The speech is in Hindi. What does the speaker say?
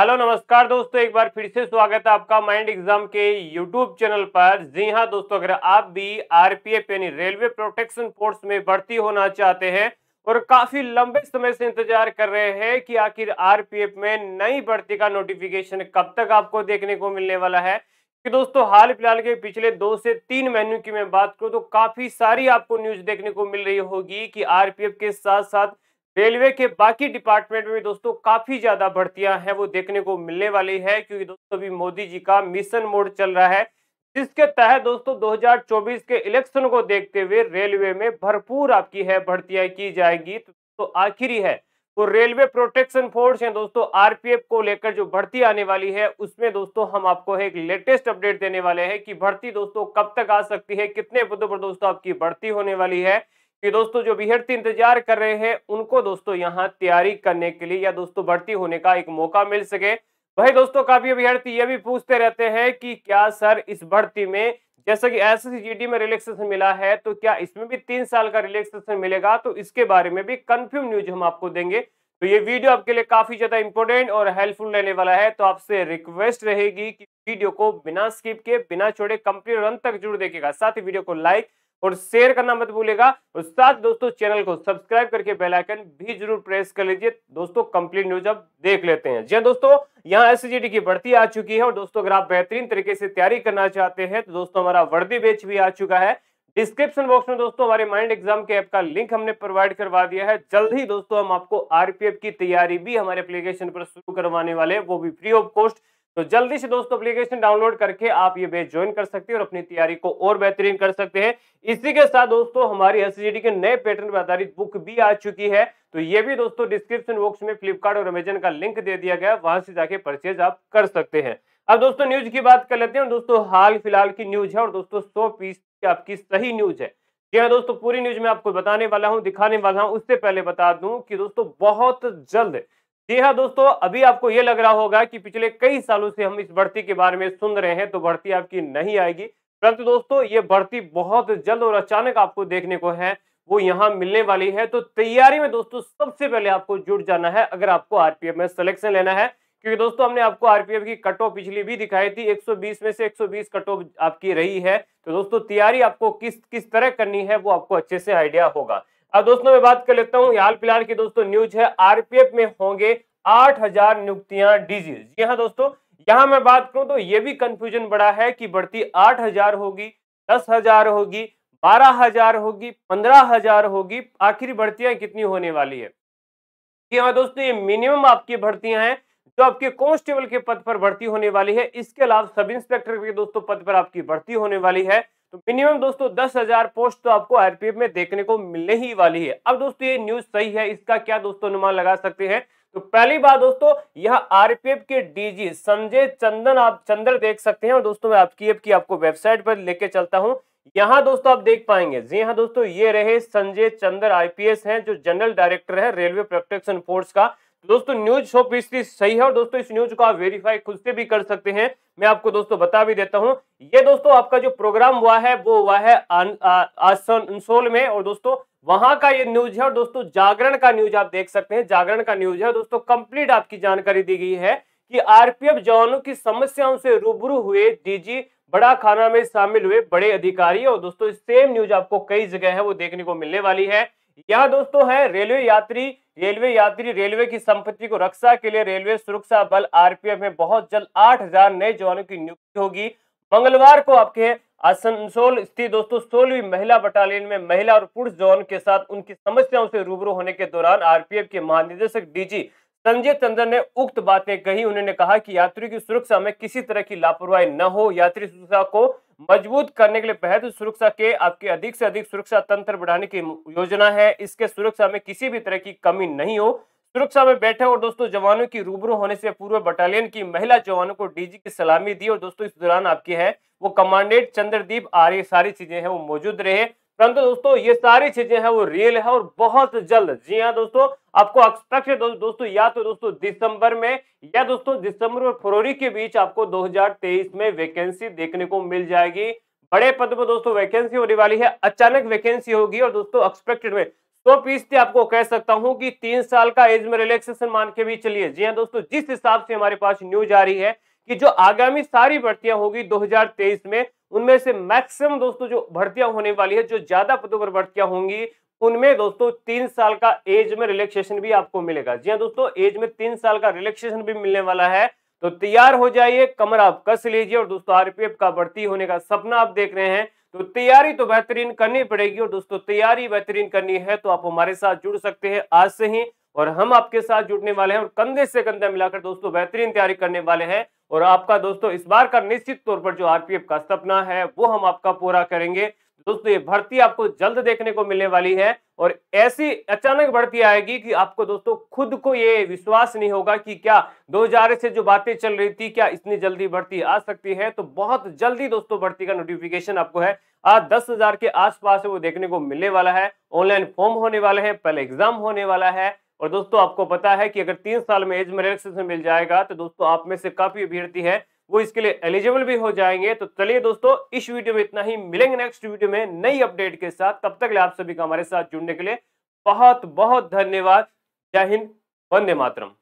हेलो नमस्कार दोस्तों एक बार फिर से स्वागत है आपका माइंड एग्जाम के यूट्यूब चैनल पर जी हाँ दोस्तों अगर आप भी आरपीएफ यानी रेलवे प्रोटेक्शन फोर्स में भर्ती होना चाहते हैं और काफी लंबे समय से इंतजार कर रहे हैं कि आखिर आरपीएफ में नई भर्ती का नोटिफिकेशन कब तक आपको देखने को मिलने वाला है कि दोस्तों हाल फिलहाल के पिछले दो से तीन महीनों की मैं बात करूँ तो काफी सारी आपको न्यूज देखने को मिल रही होगी कि आर के साथ साथ रेलवे के बाकी डिपार्टमेंट में दोस्तों काफी ज्यादा भर्तियां हैं वो देखने को मिलने वाली है क्योंकि दोस्तों अभी मोदी जी का मिशन मोड चल रहा है जिसके तहत दोस्तों 2024 के इलेक्शन को देखते हुए रेलवे में भरपूर आपकी है भर्तियां की जाएगी तो आखिरी है तो रेलवे प्रोटेक्शन फोर्स है दोस्तों आरपीएफ को लेकर जो भर्ती आने वाली है उसमें दोस्तों हम आपको एक लेटेस्ट अपडेट देने वाले हैं कि भर्ती दोस्तों कब तक आ सकती है कितने पदों पर दोस्तों आपकी भर्ती होने वाली है कि दोस्तों जो अभ्यर्थी इंतजार कर रहे हैं उनको दोस्तों यहाँ तैयारी करने के लिए या दोस्तों भर्ती होने का एक मौका मिल सके भाई दोस्तों काफी अभ्यर्थी ये भी पूछते रहते हैं कि क्या सर इस भर्ती में जैसा कि एस में रिलैक्सेशन मिला है तो क्या इसमें भी तीन साल का रिलैक्सेशन मिलेगा तो इसके बारे में भी कंफ्यूम न्यूज हम आपको देंगे तो ये वीडियो आपके लिए काफी ज्यादा इंपॉर्टेंट और हेल्पफुल रहने वाला है तो आपसे रिक्वेस्ट रहेगी कि वीडियो को बिना स्किप के बिना छोड़े कंप्लीट रन तक जरूर देखेगा साथ ही वीडियो को लाइक और शेयर करना मत भूलेगा और साथ दोस्तों चैनल को सब्सक्राइब करके बेल आइकन भी जरूर प्रेस कर लीजिए दोस्तों कंप्लीट न्यूज अब देख लेते हैं जी हाँ दोस्तों यहाँ एस की भर्ती आ चुकी है और दोस्तों अगर आप बेहतरीन तरीके से तैयारी करना चाहते हैं तो दोस्तों हमारा वर्दी बेच भी आ चुका है डिस्क्रिप्शन बॉक्स में दोस्तों हमारे माइंड एग्जाम के ऐप का लिंक हमने प्रोवाइड करवा दिया है जल्द ही दोस्तों हम आपको आरपीएफ की तैयारी भी हमारे एप्लीकेशन पर शुरू करवाने वाले हैं वो भी फ्री ऑफ कॉस्ट तो जल्दी से दोस्तों एप्लीकेशन डाउनलोड करके आप ये बैच ज्वाइन कर सकते हैं और अपनी तैयारी को और बेहतरीन कर सकते हैं इसी के साथ दोस्तों हमारी एस के नए पैटर्न पर आधारित बुक भी आ चुकी है तो ये भी दोस्तों डिस्क्रिप्शन बॉक्स में फ्लिपकार्ट और अमेजन का लिंक दे दिया गया वहां से जाके परचेज आप कर सकते हैं अब दोस्तों न्यूज की बात कर लेते हैं दोस्तों हाल फिलहाल की न्यूज है और दोस्तों सौ पीस की आपकी सही न्यूज है जी हाँ दोस्तों पूरी न्यूज में आपको बताने वाला हूँ दिखाने वाला हूँ उससे पहले बता दूं कि दोस्तों बहुत जल्द जी हाँ दोस्तों अभी आपको ये लग रहा होगा कि पिछले कई सालों से हम इस भर्ती के बारे में सुन रहे हैं तो भर्ती आपकी नहीं आएगी परंतु दोस्तों ये भर्ती बहुत जल्द और अचानक आपको देखने को है वो यहाँ मिलने वाली है तो तैयारी में दोस्तों सबसे पहले आपको जुट जाना है अगर आपको आरपीएफ में सिलेक्शन लेना है क्योंकि दोस्तों हमने आपको आरपीएफ की कट ऑफ पिछली भी दिखाई थी 120 में से 120 कट ऑफ आपकी रही है तो दोस्तों तैयारी आपको किस किस तरह करनी है वो आपको अच्छे से आइडिया होगा अब दोस्तों मैं बात कर लेता हूँ हाल फिलहाल की दोस्तों न्यूज है आरपीएफ में होंगे आठ हजार नियुक्तियां डीजीएस जी हाँ दोस्तों यहाँ मैं बात करूँ तो ये भी कंफ्यूजन बड़ा है कि बढ़ती आठ हजार होगी दस हजार होगी बारह हजार होगी पंद्रह हजार होगी आखिरी भर्तियां कितनी होने वाली है जी हाँ दोस्तों ये मिनिमम आपकी भर्तियां हैं जो आपके कॉन्स्टेबल के पद पर भर्ती होने वाली है इसके अलावा सब इंस्पेक्टर के दोस्तों पद पर आपकी भर्ती होने वाली है तो मिनिमम दोस्तों दस हजार पोस्ट तो आपको आरपीएफ में देखने को मिलने ही वाली है अब दोस्तों ये न्यूज सही है इसका क्या दोस्तों अनुमान लगा सकते हैं तो पहली बात दोस्तों यह आरपीएफ के डीजी संजय चंदन आप चंदर देख सकते हैं और दोस्तों मैं आपकी की आपको वेबसाइट पर लेके चलता हूं यहां दोस्तों आप देख पाएंगे जी हाँ दोस्तों ये रहे संजय चंदर आईपीएस हैं जो जनरल डायरेक्टर है रेलवे प्रोटेक्शन फोर्स का दोस्तों न्यूज शो हिस्ट्री सही है और दोस्तों इस न्यूज को आप वेरीफाई खुद से भी कर सकते हैं मैं आपको दोस्तों बता भी देता हूं ये दोस्तों आपका जो प्रोग्राम हुआ है वो हुआ है आसनसोल में और दोस्तों वहां का ये न्यूज है और दोस्तों जागरण का न्यूज आप देख सकते हैं जागरण का न्यूज है दोस्तों कंप्लीट आपकी जानकारी दी गई है कि आरपीएफ जवानों की समस्याओं से रूबरू हुए डीजी बड़ा खाना में शामिल हुए बड़े अधिकारी और दोस्तों सेम न्यूज आपको कई जगह है वो देखने को मिलने वाली है यह दोस्तों है रेलवे यात्री रेलवे यात्री रेलवे की संपत्ति को रक्षा के लिए रेलवे सुरक्षा बल आरपीएफ में बहुत जल्द 8000 नए जवानों की नियुक्ति होगी मंगलवार को आपके आसनसोल स्थित दोस्तों सोलहवीं महिला बटालियन में महिला और पुरुष जवान के साथ उनकी समस्याओं से रूबरू होने के दौरान आरपीएफ के महानिदेशक डीजी संजय चंद्र ने उक्त बातें कही उन्होंने कहा कि यात्रियों की सुरक्षा में किसी तरह की लापरवाही न हो यात्री सुरक्षा को मजबूत करने के लिए बेहद तो सुरक्षा के आपके अधिक से अधिक सुरक्षा तंत्र बढ़ाने की योजना है इसके सुरक्षा में किसी भी तरह की कमी नहीं हो सुरक्षा में बैठे और दोस्तों जवानों की रूबरू होने से पूर्व बटालियन की महिला जवानों को डीजी की सलामी दी और दोस्तों इस दौरान आपकी है वो कमांडेंट चंद्रदीप आर्य सारी चीजें हैं वो मौजूद रहे परंतु दोस्तों ये सारी चीजें हैं वो रियल है और बहुत जल्द जी हाँ दोस्तों आपको एक्सपेक्ट है दो, दोस्तों या तो दोस्तों दिसंबर में या दोस्तों दिसंबर और फरवरी के बीच आपको 2023 में वैकेंसी देखने को मिल जाएगी बड़े पद पर दोस्तों वैकेंसी होने वाली है अचानक वैकेंसी होगी और दोस्तों एक्सपेक्टेड में सौ पीस फीसदी आपको कह सकता हूं कि तीन साल का एज में रिलैक्सेशन मान के भी चलिए जी हाँ दोस्तों जिस हिसाब से हमारे पास न्यूज आ रही है कि जो आगामी सारी भर्तियां होगी 2023 में उनमें से मैक्सिमम दोस्तों जो भर्तियां होने वाली है जो ज्यादा पदों पर भर्तियां होंगी उनमें दोस्तों तीन साल का एज में रिलैक्सेशन भी आपको मिलेगा जी हाँ दोस्तों एज में तीन साल का रिलैक्सेशन भी मिलने वाला है तो तैयार हो जाइए कमर आप कस लीजिए और दोस्तों आरपीएफ का भर्ती होने का सपना आप देख रहे हैं तो तैयारी तो बेहतरीन करनी पड़ेगी और दोस्तों तैयारी बेहतरीन करनी है तो आप हमारे साथ जुड़ सकते हैं आज से ही और हम आपके साथ जुड़ने वाले हैं और कंधे से कंधा मिलाकर दोस्तों बेहतरीन तैयारी करने वाले हैं और आपका दोस्तों इस बार का निश्चित तौर पर जो आरपीएफ का सपना है वो हम आपका पूरा करेंगे दोस्तों ये भर्ती आपको जल्द देखने को मिलने वाली है और ऐसी अचानक भर्ती आएगी कि आपको दोस्तों खुद को ये विश्वास नहीं होगा कि क्या हजार से जो बातें चल रही थी क्या इतनी जल्दी भर्ती आ सकती है तो बहुत जल्दी दोस्तों भर्ती का नोटिफिकेशन आपको है आज दस हजार के आसपास वो देखने को मिलने वाला है ऑनलाइन फॉर्म होने वाले हैं पहले एग्जाम होने वाला है और दोस्तों आपको पता है कि अगर तीन साल में एज में रिलैक्सेशन मिल जाएगा तो दोस्तों आप में से काफ़ी अभ्यर्थी है वो इसके लिए एलिजिबल भी हो जाएंगे तो चलिए दोस्तों इस वीडियो में इतना ही मिलेंगे नेक्स्ट वीडियो में नई अपडेट के साथ तब तक आप सभी का हमारे साथ जुड़ने के लिए बहुत बहुत धन्यवाद जय हिंद वंदे मातरम